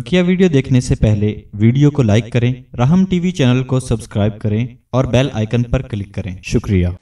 बकिया वीडियो देखने से पहले वीडियो को लाइक करें राहम टीवी चैनल को सब्सक्राइब करें और बेल आइकन पर क्लिक करें शुक्रिया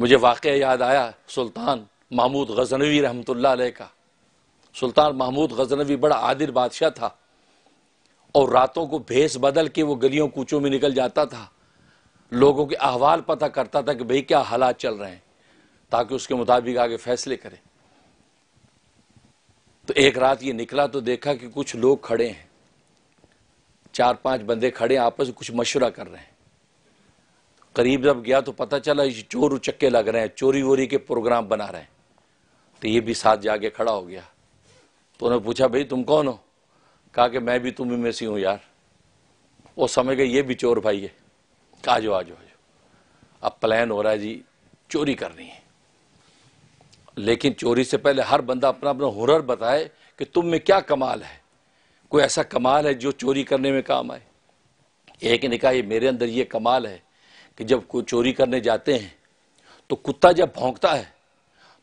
मुझे वाक़ याद आया सुल्तान महमूद गजनवी रहमत का सुल्तान महमूद गजनवी बड़ा आदिर बादशाह था और रातों को भेस बदल के वो गलियों कूचों में निकल जाता था लोगों के अहवाल पता करता था कि भाई क्या हालात चल रहे हैं ताकि उसके मुताबिक आगे फैसले करें तो एक रात ये निकला तो देखा कि कुछ लोग खड़े हैं चार पांच बंदे खड़े आपस में कुछ मशवरा कर रहे हैं करीब जब गया तो पता चला ये चोर उचक्के लग रहे हैं चोरी वोरी के प्रोग्राम बना रहे हैं तो ये भी साथ जाके खड़ा हो गया तो उन्होंने पूछा भाई तुम कौन हो कहा कि मैं भी तुम्हें में से हूँ यार वो समझ गए ये भी चोर भाई है आज आज आ जाओ आ जाओ अब प्लान हो रहा है जी चोरी करनी है लेकिन चोरी से पहले हर बंदा अपना अपना हुनर बताए कि तुम में क्या कमाल है कोई ऐसा कमाल है जो चोरी करने में काम आए एक ने कहा मेरे अंदर ये कमाल है कि जब कोई चोरी करने जाते हैं तो कुत्ता जब भोंकता है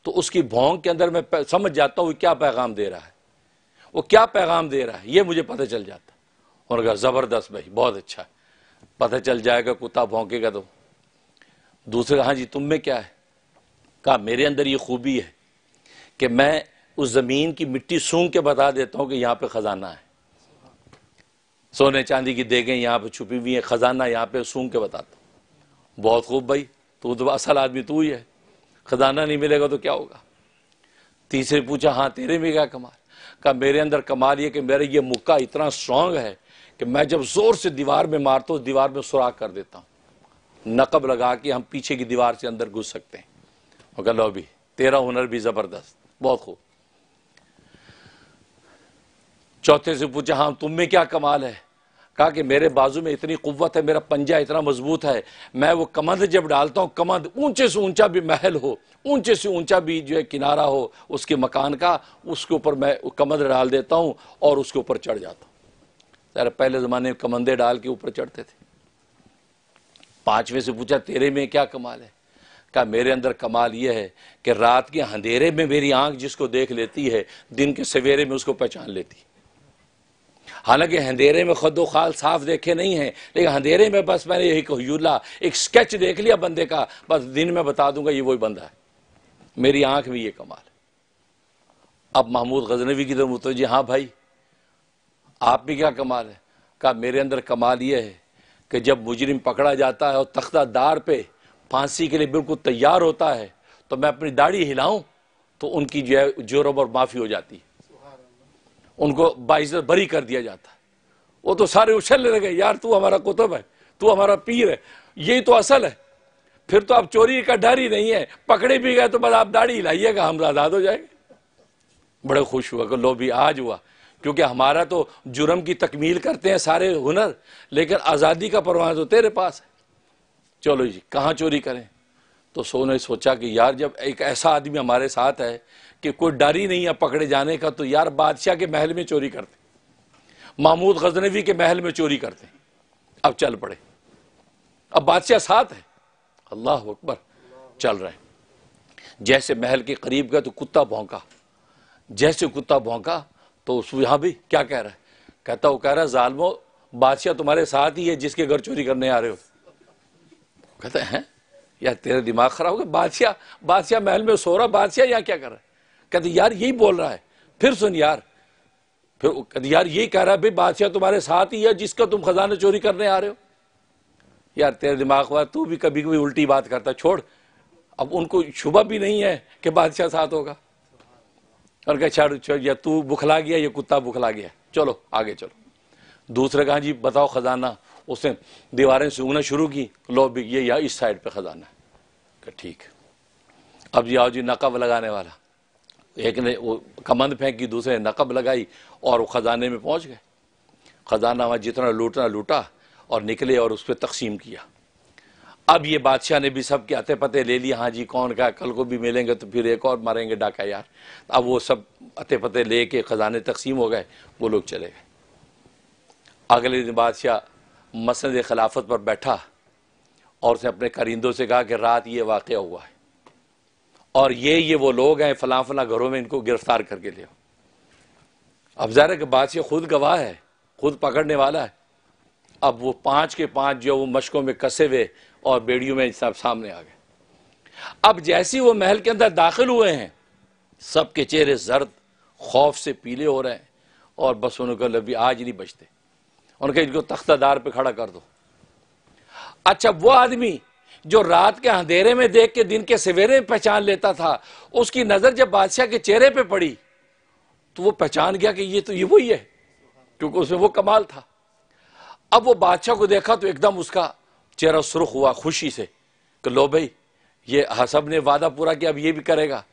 तो उसकी भोंक के अंदर मैं समझ जाता हूँ क्या पैगाम दे रहा है वो क्या पैगाम दे रहा है ये मुझे पता चल जाता उन्होंने कहा ज़बरदस्त भाई बहुत अच्छा पता चल जाएगा कुत्ता भोंकेगा तो दूसरे हाँ जी तुम में क्या है कहा मेरे अंदर ये खूबी है कि मैं उस ज़मीन की मिट्टी सूंघ के बता देता हूं कि यहां पे ख़जाना है सोने चांदी की देगें यहां पे छुपी हुई है ख़जाना यहां पे सूंघ के बताता हूं बहुत खूब भाई तू तो असल आदमी तू ही है ख़जाना नहीं मिलेगा तो क्या होगा तीसरे पूछा हाँ तेरे में क्या कमाल कहा मेरे अंदर कमाल ये कि मेरा ये मुक्का इतना स्ट्रांग है कि मैं जब ज़ोर से दीवार में मारता हूं दीवार में सुराख कर देता हूं नकब लगा के हम पीछे की दीवार से अंदर घुस सकते हैं मगर लो भी तेरा हुनर भी ज़बरदस्त बहुत खूब चौथे से पूछा हाँ तुम में क्या कमाल है कहा कि मेरे बाजू में इतनी कुत है मेरा पंजा इतना मजबूत है मैं वो कमंद जब डालता हूँ कमंद ऊंचे से ऊंचा भी महल हो ऊंचे से ऊंचा भी जो है किनारा हो उसके मकान का उसके ऊपर मैं कमंद डाल देता हूँ और उसके ऊपर चढ़ जाता हूँ यार पहले ज़माने में कमंदे डाल के ऊपर चढ़ते थे पांचवें से पूछा तेरे में क्या कमाल है कहा मेरे अंदर कमाल यह है कि रात के अंधेरे में मेरी आंख जिसको देख लेती है दिन के सवेरे में उसको पहचान लेती हालांकि अंधेरे में खुद खाल साफ देखे नहीं है लेकिन अंधेरे में बस मैंने एक कहूला एक स्केच देख लिया बंदे का बस दिन में बता दूंगा ये वही बंदा है मेरी आंख में ये कमाल अब महमूद गजनवी की तरफ जी हाँ भाई आप में क्या कमाल है कहा मेरे अंदर कमाल यह है कि जब मुजरिम पकड़ा जाता है और तख्ता दार पे फांसी के लिए बिल्कुल तैयार होता है तो मैं अपनी दाढ़ी हिलाऊं तो उनकी जो है जोरब और माफ़ी हो जाती है उनको बाइज्जत बरी कर दिया जाता है वो तो सारे उछलने लगे यार तू हमारा कुतुब है तू हमारा पीर है यही तो असल है फिर तो आप चोरी का डर ही नहीं है पकड़े भी गए तो बस आप दाढ़ी हिलाइएगा हम आज़ाद हो जाएंगे बड़े खुश हुआ कि लो भी आज हुआ क्योंकि हमारा तो जुर्म की तकमील करते हैं सारे हुनर लेकिन आज़ादी का परवाना तो तेरे पास है चलो जी कहाँ चोरी करें तो सो ने सोचा कि यार जब एक ऐसा आदमी हमारे साथ है कि कोई डर ही नहीं है पकड़े जाने का तो यार बादशाह के महल में चोरी करते महमूद गजनवी के महल में चोरी करते अब चल पड़े अब बादशाह साथ है अल्लाह अकबर चल रहे हैं जैसे महल के करीब गए तो कुत्ता भौंका जैसे कुत्ता भौंका तो उस यहाँ भी क्या कह रहा है कहता वो कह रहा है जालमो बादशाह तुम्हारे साथ ही है जिसके घर चोरी करने आ रहे हो कहते हैं यार तेरा दिमाग खराब हो गया बादशाह बादशाह महल में सो रहा बादशाह यहाँ क्या कर रहा है कहते यार यही बोल रहा है फिर सुन यार फिर कहते यार यही कह रहा है भाई बादशाह तुम्हारे साथ ही है जिसका तुम खजाना चोरी करने आ रहे हो यार तेरा दिमाग हुआ तू भी कभी कभी उल्टी बात करता छोड़ अब उनको शुभ भी नहीं है कि बादशाह साथ होगा और कहा छाड़ छोड़ या तू बुखला गया या कुत्ता बुखला गया चलो आगे चलो दूसरे कहा जी बताओ खजाना उसने दीवारें सूंघना शुरू की लो भी ये या इस साइड पे ख़जाना है ठीक अब जाओ जी नकब लगाने वाला एक ने वो कमंद फेंकी दूसरे ने नकब लगाई और वो ख़जाने में पहुँच गए ख़जाना वहाँ जितना लूटना लूटा और निकले और उस पर तकसीम किया अब ये बादशाह ने भी सब के अते पते ले लिए हाँ जी कौन का कल को भी मिलेंगे तो फिर एक और मारेंगे डाका यार अब वो सब अते पते ले के ख़जाने तकसीम हो गए वो लोग चले गए अगले दिन बादशाह मसंद खिलाफत पर बैठा और उसने अपने करिंदों से कहा कि रात ये वाक़ हुआ है और ये ये वो लोग हैं फला फला घरों में इनको गिरफ्तार करके ले अब ज़ाहिर है कि बादशाह खुद गवाह है खुद पकड़ने वाला है अब वो पांच के पांच जो वो मशकों में कसे हुए और बेड़ियों में सब सामने आ गए अब जैसे वो महल के अंदर दाखिल हुए हैं सबके चेहरे जर्द खौफ से पीले हो रहे हैं और बस उन्होंने कहा आज नहीं बचते उनके इनको तख्तादार पे खड़ा कर दो अच्छा वो आदमी जो रात के अंधेरे में देख के दिन के सवेरे में पहचान लेता था उसकी नज़र जब बादशाह के चेहरे पे पड़ी तो वो पहचान गया कि ये तो ये वही है क्योंकि उसमें वो कमाल था अब वो बादशाह को देखा तो एकदम उसका चेहरा सुर्ख हुआ खुशी से कि लो भाई ये हसब ने वादा पूरा किया अब ये भी करेगा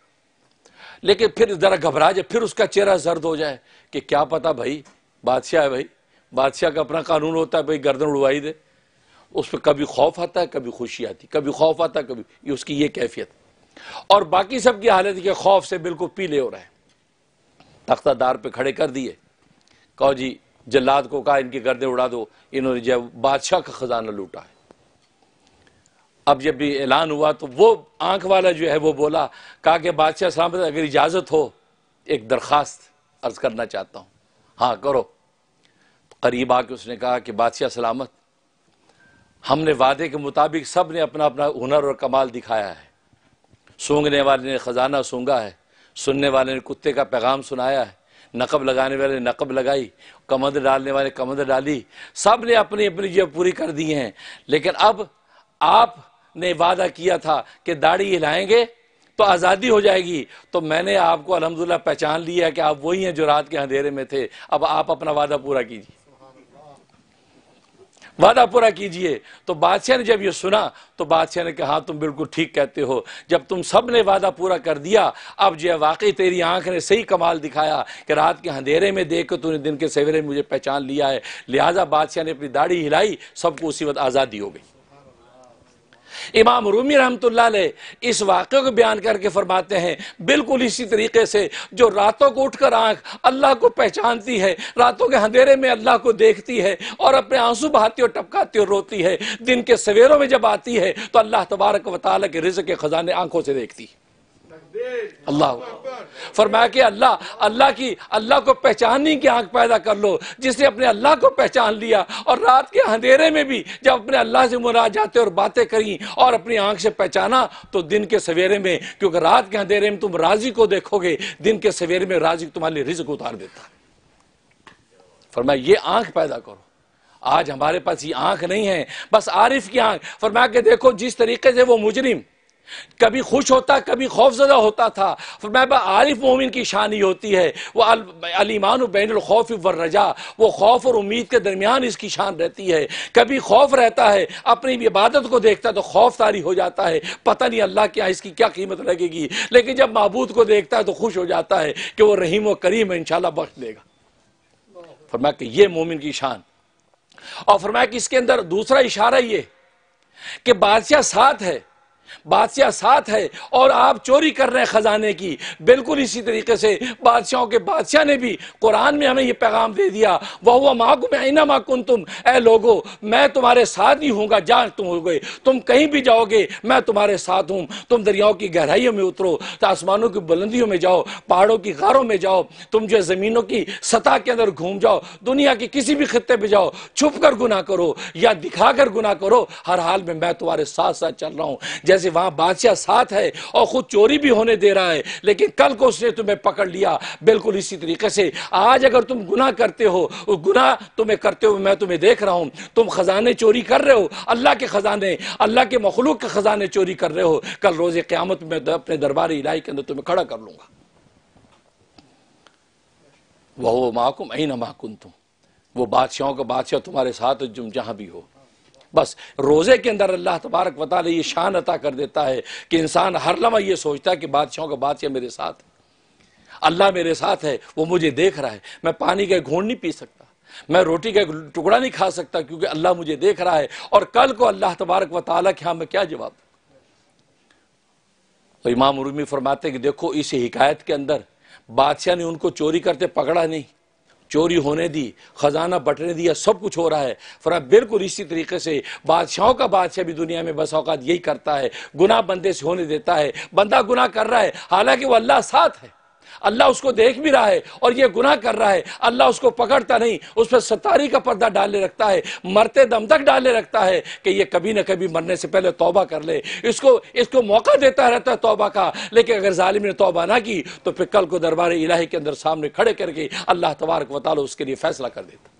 लेकिन फिर ज़रा घबरा जाए फिर उसका चेहरा जर्द हो जाए कि क्या पता भाई बादशाह है भाई बादशाह का अपना कानून होता है भाई गर्दन उड़वाई दे उस पर कभी खौफ आता है कभी खुशी आती कभी खौफ आता है कभी ये उसकी ये कैफियत और बाकी सब की हालत के खौफ से बिल्कुल पीले हो रहे हैं तख्तादार पे खड़े कर दिए कहो जी जल्लाद को कहा इनकी गर्दें उड़ा दो इन्होंने जब बादशाह का खजाना लूटा है अब जब भी ऐलान हुआ तो वो आंख वाला जो है वो बोला कहा कि बादशाह सलामत अगर इजाज़त हो एक दरख्वास्त अर्ज करना चाहता हूँ हाँ करो करीब आके उसने कहा कि बादशाह सलामत हमने वादे के मुताबिक सब ने अपना अपना हुनर और कमाल दिखाया है सूंघने वाले ने ख़जाना सूंघा है सुनने वाले ने कुत्ते का पैगाम सुनाया है नकब लगाने वाले ने नकब लगाई कमंद डालने वाले कमंद डाली सब ने अपनी अपनी जो पूरी कर दी हैं लेकिन अब आप ने वादा किया था कि दाढ़ी हिलाएंगे तो आज़ादी हो जाएगी तो मैंने आपको अलहमदिल्ला पहचान लिया कि आप वही हैं जो रात के अंधेरे में थे अब आप अपना वादा पूरा कीजिए वादा पूरा कीजिए तो बादशाह ने जब ये सुना तो बादशाह ने कहा हाँ, तुम बिल्कुल ठीक कहते हो जब तुम सब ने वादा पूरा कर दिया अब जो है वाकई तेरी आंख ने सही कमाल दिखाया कि रात के अंधेरे में देख कर तूने दिन के सवेरे मुझे पहचान लिया है लिहाजा बादशाह ने अपनी दाढ़ी हिलाई सबको उसी वक्त आज़ादी हो गई इमाम रूमी रहमतुल्लाह ने इस वाक्य को बयान करके फरमाते हैं बिल्कुल इसी तरीके से जो रातों को उठकर आंख अल्लाह को पहचानती है रातों के अंधेरे में अल्लाह को देखती है और अपने आंसू बहाती और टपकाती और रोती है दिन के सवेरों में जब आती है तो अल्लाह तबारक वाली के रिज के ख़जाने आंखों से देखती है अल्लाह फरमाया कि अल्लाह अल्लाह की अल्लाह को पहचानने की आंख पैदा कर लो जिसने अपने अल्लाह को पहचान लिया और रात के अंधेरे में भी जब अपने अल्लाह से जाते और बातें करी और अपनी आंख से पहचाना तो दिन के सवेरे में क्योंकि रात के अंधेरे में तुम राजी को देखोगे दिन के सवेरे में राजी तुम्हारे लिए रिज्क उतार देता फरमाया ये आंख पैदा करो आज हमारे पास ये आंख नहीं है बस आरिफ की आंख फरमाया कि देखो जिस तरीके से वो मुजरिम कभी खुश होता कभी खौफजदा होता था मैं आरिफ मोमिन की शानी होती है वह अलीमान बैन खौफ वर रजा वो खौफ और उम्मीद के दरमियान इसकी शान रहती है कभी खौफ रहता है अपनी इबादत को देखता है तो खौफ तारी हो जाता है पता नहीं अल्लाह क्या इसकी क्या कीमत लगेगी लेकिन जब महबूद को देखता है तो खुश हो जाता है कि वह रहीम व करीम है इन बख्श देगा फरमाया कि ये मोमिन की शान और फरमाया कि इसके अंदर दूसरा इशारा ये कि बादशाह साथ है बादशाह साथ है और आप चोरी कर रहे हैं ख़जाने की बिल्कुल इसी तरीके से बादशाहों के बादशाह ने भी कुरान में हमें यह पैगाम दे दिया वह हुआ माकू आईना माकुन तुम ए लोगो मैं तुम्हारे साथ ही हूँगा जान तुम हो गए तुम कहीं भी जाओगे मैं तुम्हारे साथ हूँ तुम दरियाओं की गहराइयों में उतरो आसमानों की बुलंदियों में जाओ पहाड़ों की गारों में जाओ तुम जो ज़मीनों की सतह के अंदर घूम जाओ दुनिया के किसी भी खत्े पर जाओ छुप कर गुना करो या दिखा कर गुना करो हर हाल में मैं तुम्हारे साथ साथ चल रहा हूँ जैसे जैसे वहां बादशाह साथ है और खुद चोरी भी होने दे रहा है लेकिन कल को उसने तुम्हें पकड़ लिया बिल्कुल इसी तरीके से आज अगर तुम गुना करते हो गुना तुम्हें करते हुए मैं तुम्हें देख रहा हूं तुम खजाने चोरी कर रहे हो अल्लाह के खजाने अल्लाह के मखलूक के खजाने चोरी कर रहे हो कल रोज़ क़्यामत में अपने दरबार इलाई के अंदर तुम्हें खड़ा कर लूंगा वह माकुम ऐ न माकुन तुम वो बादशाहों का बादशाह तुम्हारे साथ तुम जहां भी हो बस रोज़े के अंदर अल्लाह तबारक वाली ये शान अता कर देता है कि इंसान हर लम्हा ये सोचता है कि बादशाहों का बादशाह मेरे साथ है अल्लाह मेरे साथ है वो मुझे देख रहा है मैं पानी का घूंढ नहीं पी सकता मैं रोटी का टुकड़ा नहीं खा सकता क्योंकि अल्लाह मुझे देख रहा है और कल को अल्लाह तबारक व के मैं क्या जवाब तो इमाम उर्मी फरमाते कि देखो इस हिकायत के अंदर बादशाह ने उनको चोरी करते पकड़ा नहीं चोरी होने दी खजाना बटने दिया सब कुछ हो रहा है फरा बिल्कुल इसी तरीके से बादशाहों का बादशाह भी दुनिया में बस औकात यही करता है गुना बंदे से होने देता है बंदा गुना कर रहा है हालांकि वो अल्लाह साथ है अल्लाह उसको देख भी रहा है और ये गुनाह कर रहा है अल्लाह उसको पकड़ता नहीं उस पर सतारी का पर्दा डाले रखता है मरते दम तक डाले रखता है कि ये कभी ना कभी मरने से पहले तौबा कर ले इसको इसको मौका देता रहता है तौबा का लेकिन अगर जालिम ने तौबा ना की तो फिर कल को दरबार इलाही के अंदर सामने खड़े करके अल्लाह तबारक वाल उसके लिए फैसला कर देता